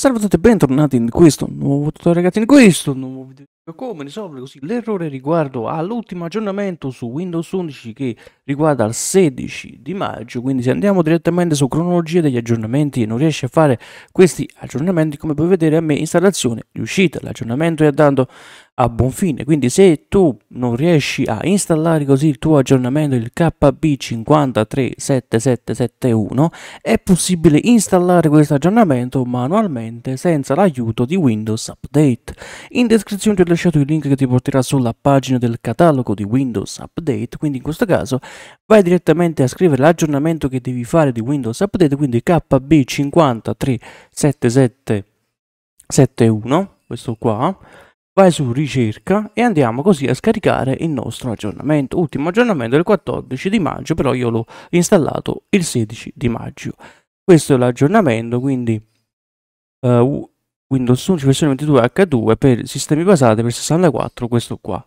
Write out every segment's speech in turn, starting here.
Salve a tutti e bentornati in questo nuovo tutorial ragazzi, in questo nuovo video come risolvere così l'errore riguardo all'ultimo aggiornamento su Windows 11 che riguarda il 16 di maggio quindi se andiamo direttamente su cronologia degli aggiornamenti e non riesci a fare questi aggiornamenti come puoi vedere a me installazione riuscita l'aggiornamento è andato a buon fine. Quindi se tu non riesci a installare così il tuo aggiornamento, il KB537771, è possibile installare questo aggiornamento manualmente senza l'aiuto di Windows Update. In descrizione ti ho lasciato il link che ti porterà sulla pagina del catalogo di Windows Update, quindi in questo caso vai direttamente a scrivere l'aggiornamento che devi fare di Windows Update, quindi kb 537771 questo qua vai su ricerca e andiamo così a scaricare il nostro aggiornamento. Ultimo aggiornamento del 14 di maggio, però io l'ho installato il 16 di maggio. Questo è l'aggiornamento, quindi uh, Windows 11 versione 22 H2 per sistemi basati per 64, questo qua.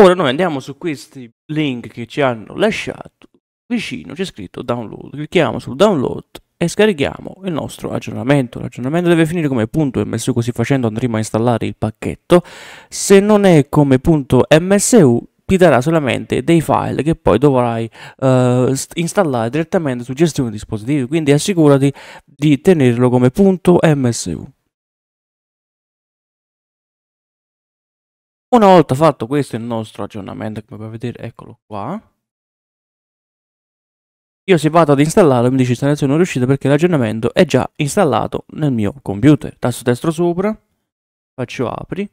Ora noi andiamo su questi link che ci hanno lasciato, vicino c'è scritto download, clicchiamo sul download e scarichiamo il nostro aggiornamento. L'aggiornamento deve finire come punto .msu, così facendo andremo a installare il pacchetto. Se non è come punto .msu, ti darà solamente dei file che poi dovrai uh, installare direttamente su gestione dispositivi, quindi assicurati di tenerlo come punto .msu. Una volta fatto questo il nostro aggiornamento, come puoi vedere, eccolo qua. Io se vado ad installarlo mi dice installazione non riuscita perché l'aggiornamento è già installato nel mio computer. Tasto destro sopra, faccio apri.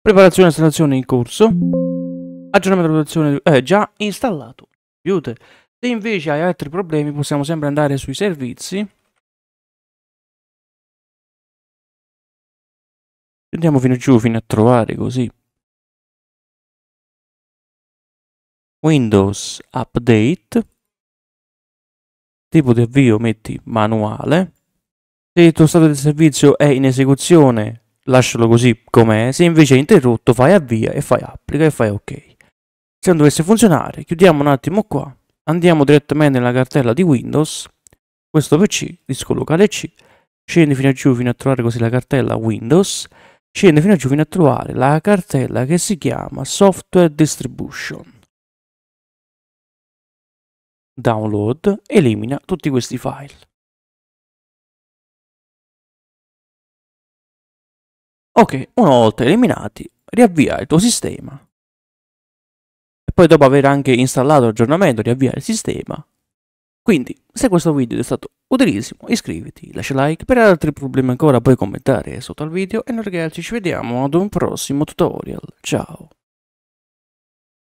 Preparazione e installazione in corso. Aggiornamento della protezione è eh, già installato. Computer. Se invece hai altri problemi possiamo sempre andare sui servizi. Andiamo fino giù, fino a trovare così Windows Update, tipo di avvio metti manuale, se il tuo stato di servizio è in esecuzione lascialo così com'è, se invece è interrotto fai avvia e fai applica e fai ok. Se non dovesse funzionare chiudiamo un attimo qua, andiamo direttamente nella cartella di Windows, questo PC, disco locale C, scendi fino a giù fino a trovare così la cartella Windows, scendi fino a giù fino a trovare la cartella che si chiama Software Distribution download elimina tutti questi file. Ok, una volta eliminati, riavvia il tuo sistema. E poi dopo aver anche installato l'aggiornamento, riavvia il sistema. Quindi, se questo video ti è stato utilissimo, iscriviti, lascia like, per altri problemi ancora puoi commentare sotto al video e noi ragazzi ci vediamo ad un prossimo tutorial. Ciao!